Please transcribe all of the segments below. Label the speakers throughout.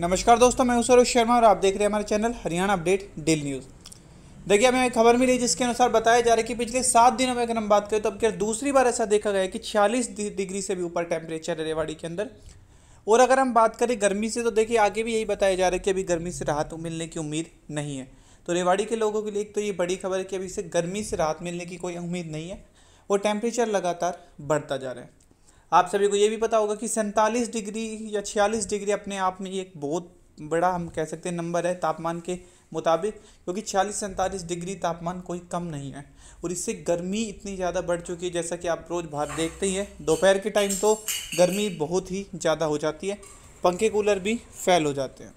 Speaker 1: नमस्कार दोस्तों मैं सरोज शर्मा और आप देख रहे हैं हमारे channel Haryana update daily news देखिए हमें एक खबर मिली जिसके अनुसार बताया जा रहा है कि पिछले सात दिनों में अगर हम बात करें तो अब क्या दूसरी बार ऐसा देखा गया है कि छियालीस डिग्री से भी ऊपर टेम्परेचर है रेवाड़ी के अंदर और अगर हम बात करें गर्मी से तो देखिए आगे भी यही बताया जा रहा है कि अभी गर्मी से राहत मिलने की उम्मीद नहीं है तो रेवाड़ी के लोगों के लिए तो ये बड़ी खबर है कि अभी से गर्मी से राहत मिलने की कोई उम्मीद नहीं है और टेम्परेचर लगातार बढ़ता जा रहा है आप सभी को ये भी पता होगा कि सैंतालीस डिग्री या छियालीस डिग्री अपने आप में एक बहुत बड़ा हम कह सकते हैं नंबर है तापमान के मुताबिक क्योंकि छियालीस सैंतालीस डिग्री तापमान कोई कम नहीं है और इससे गर्मी इतनी ज़्यादा बढ़ चुकी है जैसा कि आप रोज़ बाहर देखते ही हैं दोपहर के टाइम तो गर्मी बहुत ही ज़्यादा हो जाती है पंखे कूलर भी फैल हो जाते हैं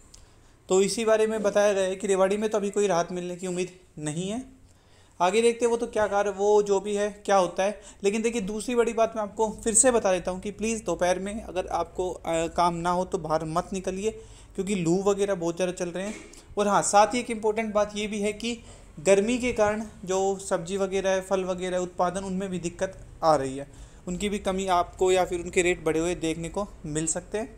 Speaker 1: तो इसी बारे में बताया गया है कि रेवाड़ी में तो अभी कोई राहत मिलने की उम्मीद नहीं है आगे देखते हैं वो तो क्या कार वो जो भी है क्या होता है लेकिन देखिए दूसरी बड़ी बात मैं आपको फिर से बता देता हूँ कि प्लीज़ दोपहर में अगर आपको आ, काम ना हो तो बाहर मत निकलिए क्योंकि लू वगैरह बहुत ज़्यादा चल रहे हैं और हाँ साथ ही एक इम्पोर्टेंट बात ये भी है कि गर्मी के कारण जो सब्जी वगैरह फल वगैरह उत्पादन उनमें भी दिक्कत आ रही है उनकी भी कमी आपको या फिर उनके रेट बढ़े हुए देखने को मिल सकते हैं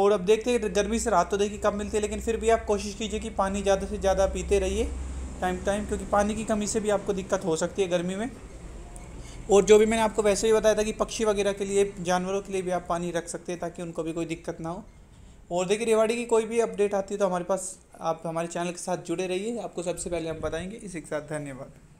Speaker 1: और अब देखते हैं गर्मी से राहत तो देखिए कम मिलती है लेकिन फिर भी आप कोशिश कीजिए कि पानी ज़्यादा से ज़्यादा पीते रहिए टाइम टाइम क्योंकि पानी की कमी से भी आपको दिक्कत हो सकती है गर्मी में और जो भी मैंने आपको वैसे ही बताया था कि पक्षी वगैरह के लिए जानवरों के लिए भी आप पानी रख सकते हैं ताकि उनको भी कोई दिक्कत ना हो और देखिए रेवाड़ी की कोई भी अपडेट आती है तो हमारे पास आप हमारे चैनल के साथ जुड़े रहिए आपको सबसे पहले हम बताएंगे इसी के साथ धन्यवाद